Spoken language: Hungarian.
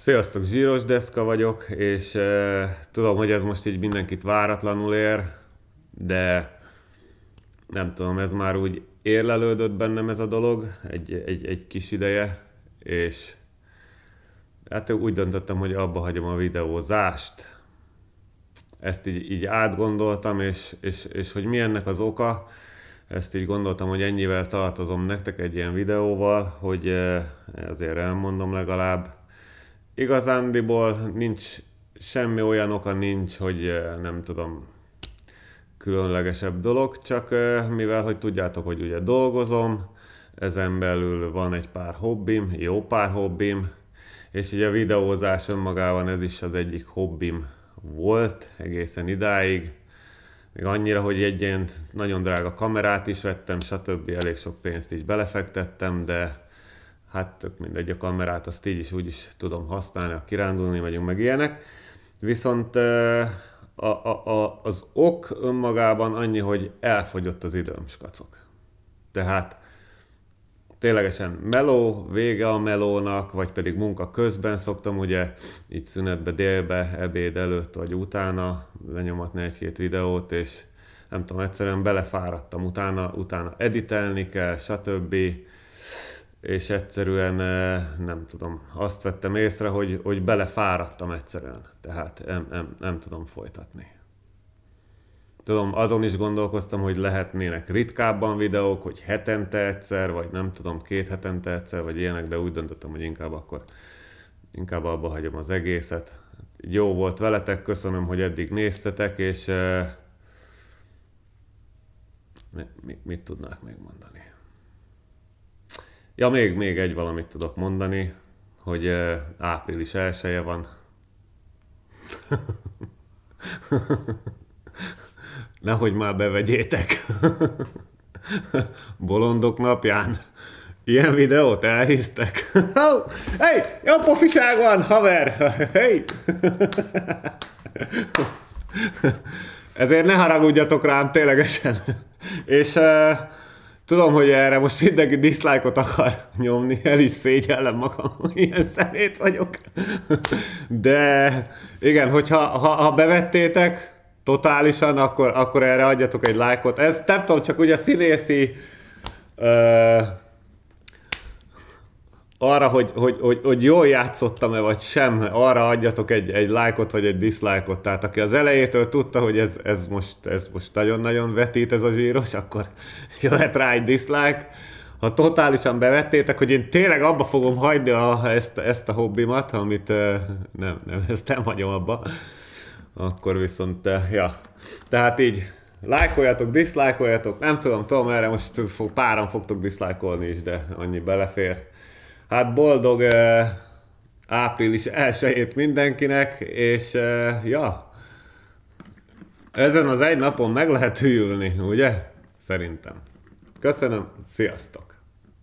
Sziasztok, Zsíros Deszka vagyok, és e, tudom, hogy ez most így mindenkit váratlanul ér, de nem tudom, ez már úgy érlelődött bennem ez a dolog egy, egy, egy kis ideje, és hát úgy döntöttem, hogy abba hagyom a videózást. Ezt így, így átgondoltam, és, és, és hogy mi ennek az oka, ezt így gondoltam, hogy ennyivel tartozom nektek egy ilyen videóval, hogy e, azért elmondom legalább, igazándiból nincs semmi olyan oka nincs, hogy nem tudom, különlegesebb dolog, csak mivel, hogy tudjátok, hogy ugye dolgozom, ezen belül van egy pár hobbim, jó pár hobbim, és ugye a videózás önmagában ez is az egyik hobbim volt egészen idáig. Még annyira, hogy egy ilyen nagyon drága kamerát is vettem, stb. elég sok pénzt így belefektettem, de hát tök mindegy, a kamerát azt így is úgy is tudom használni, a kirándulni megyünk, meg ilyenek. Viszont a, a, a, az ok önmagában annyi, hogy elfogyott az időm, skacok. Tehát ténylegesen meló, vége a melónak, vagy pedig munka közben szoktam ugye így szünetbe, délbe, ebéd előtt vagy utána lenyomatni egy-két videót, és nem tudom, egyszerűen belefáradtam, utána, utána editelni kell, stb és egyszerűen nem tudom, azt vettem észre, hogy, hogy belefáradtam egyszerűen, tehát nem, nem, nem tudom folytatni. Tudom, azon is gondolkoztam, hogy lehetnének ritkábban videók, hogy hetente egyszer, vagy nem tudom, két hetente egyszer, vagy ilyenek, de úgy döntöttem, hogy inkább akkor inkább abba hagyom az egészet. Jó volt veletek, köszönöm, hogy eddig néztetek, és uh, mit, mit tudnák még mondani? Ja, még, még egy valamit tudok mondani, hogy uh, április elsője van. Nehogy már bevegyétek. Bolondok napján. Ilyen videót elhisztek. Hey, jó pofiság van, haver! Hey. Ezért ne haragudjatok rám ténylegesen. És uh, Tudom, hogy erre most mindenki dislike-ot akar nyomni, el is szégyellem magam, hogy ilyen szemét vagyok. De igen, hogyha ha, ha bevettétek totálisan, akkor, akkor erre adjatok egy lájkot. Ez nem tudom, csak ugye a színészi uh, arra, hogy, hogy, hogy, hogy jól játszottam-e vagy sem, arra adjatok egy, egy lájkot vagy egy diszlájkot. Tehát aki az elejétől tudta, hogy ez, ez, most, ez most nagyon-nagyon vetít ez a zsíros, akkor jöhet rá egy diszlájk. Ha totálisan bevettétek, hogy én tényleg abba fogom hagyni a, ezt, ezt a hobbimat, amit nem, nem, ezt nem hagyom abba, akkor viszont, ja. Tehát így, lájkoljatok, diszlájkoljatok, nem tudom, tudom erre most páran fogtok diszlájkolni is, de annyi belefér. Hát boldog április elsőjét mindenkinek, és ja, ezen az egy napon meg lehet hűlni, ugye? Szerintem. Köszönöm, sziasztok!